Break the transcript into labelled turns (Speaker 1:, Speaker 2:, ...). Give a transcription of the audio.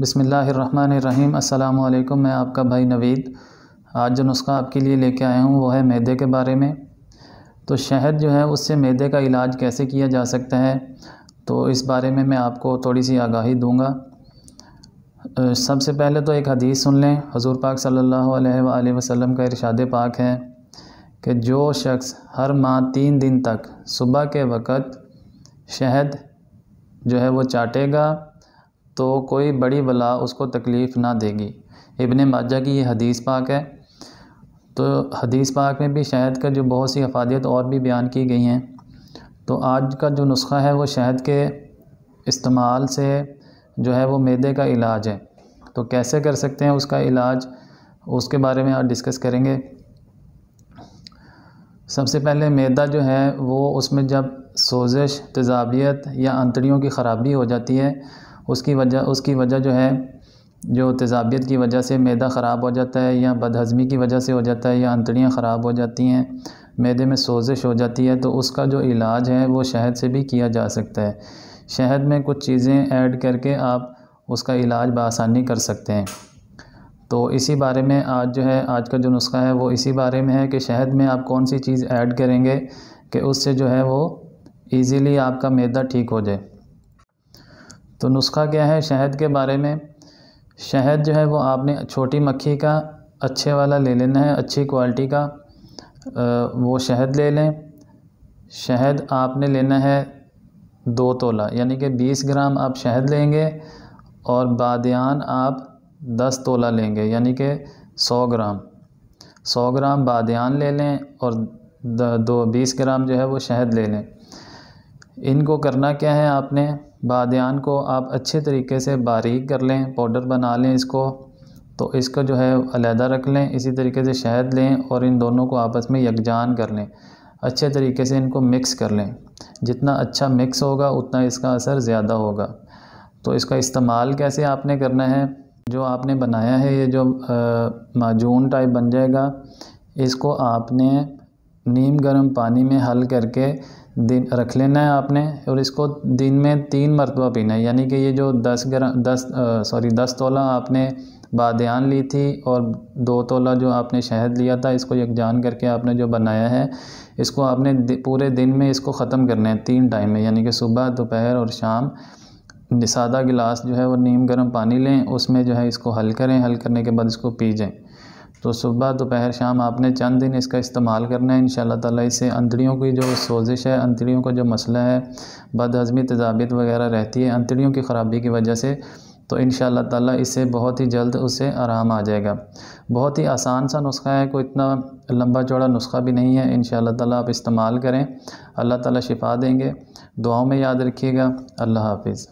Speaker 1: बसमीम् अल्लाम मैं आपका भाई नवीद आज जो नुस्खा आपके लिए लेके आया हूँ वो है मैदे के बारे में तो शहद जो है उससे मैदे का इलाज कैसे किया जा सकता है तो इस बारे में मैं आपको थोड़ी सी आगाही दूँगा सबसे पहले तो एक हदीस सुन लें हजूर पाक सल्लल्लाहु अलैहि वसल्लम का इरशाद पाक है कि जो शख्स हर माह तीन दिन तक सुबह के वक़्त शहद जो है वो चाटेगा तो कोई बड़ी बला उसको तकलीफ़ ना देगी इबन माजा की ये हदीस पाक है तो हदीस पाक में भी शहद का जो बहुत सी अफादियत और भी बयान की गई हैं तो आज का जो नुस्खा है वो शहद के इस्तेमाल से जो है वो मैदे का इलाज है तो कैसे कर सकते हैं उसका इलाज उसके बारे में आज डिस्कस करेंगे सबसे पहले मैदा जो है वो उसमें जब सोजिश तजाबियत या अंतड़ियों की ख़राबी हो जाती है उसकी वजह उसकी वजह जो है जो तेज़ाबियत की वजह से मैदा ख़राब हो जाता है या बदहज़मी की वजह से हो जाता है या अंतड़ियाँ ख़राब हो जाती हैं मैदे में सोजिश हो जाती है तो उसका जो इलाज है वो शहद से भी किया जा सकता है शहद में कुछ चीज़ें ऐड करके आप उसका इलाज बसानी कर सकते हैं तो इसी बारे में आज जो है आज का जो नुस्खा है वो इसी बारे में है कि शहद में आप कौन सी चीज़ ऐड करेंगे कि उससे जो है वो ईज़िली आपका मैदा ठीक हो जाए तो नुस्खा क्या है शहद के बारे में शहद जो है वो आपने छोटी मक्खी का अच्छे वाला ले लेना है अच्छी क्वालिटी का वो शहद ले लें शहद आपने लेना है दो तोला यानी कि बीस ग्राम आप शहद लेंगे और बादयान आप दस तोला लेंगे यानी कि सौ ग्राम सौ ग्राम बादयान ले लें और दो बीस ग्राम जो है वो शहद ले लें इनको करना क्या है आपने बादयान को आप अच्छे तरीके से बारीक कर लें पाउडर बना लें इसको तो इसको जो है अलहदा रख लें इसी तरीके से शहद लें और इन दोनों को आपस में यकजान कर लें अच्छे तरीके से इनको मिक्स कर लें जितना अच्छा मिक्स होगा उतना इसका असर ज़्यादा होगा तो इसका इस्तेमाल कैसे आपने करना है जो आपने बनाया है ये जो माजून टाइप बन जाएगा इसको आपने नीम गर्म पानी में हल करके दिन रख लेना है आपने और इसको दिन में तीन मरतबा पीना है यानी कि ये जो दस ग्राम दस सॉरी दस तोला आपने बादयान ली थी और दो तोला जो आपने शहद लिया था इसको यकजान करके आपने जो बनाया है इसको आपने दि, पूरे दिन में इसको ख़त्म करना है तीन टाइम में यानी कि सुबह दोपहर और शाम सादा गिलास जो है वो नीम गर्म पानी लें उसमें जो है इसको हल करें हल करने के बाद इसको पी जाएँ तो सुबह दोपहर शाम आपने चंद दिन इसका इस्तेमाल करना है इन तल इससे अंतड़ियों की जो सोजिश है अंतड़ियों का जो मसला है बदहजमी तजाबित वगैरह रहती है अंतड़ियों की ख़राबी की वजह से तो इन ताला इससे बहुत ही जल्द उसे आराम आ जाएगा बहुत ही आसान सा नुस्खा है कोई इतना लंबा चौड़ा नुस्खा भी नहीं है इन ताला आप इस्तेमाल करें अल्लाह ताली शिफा देंगे दुआओं में याद रखिएगा अल्लाह हाफिज़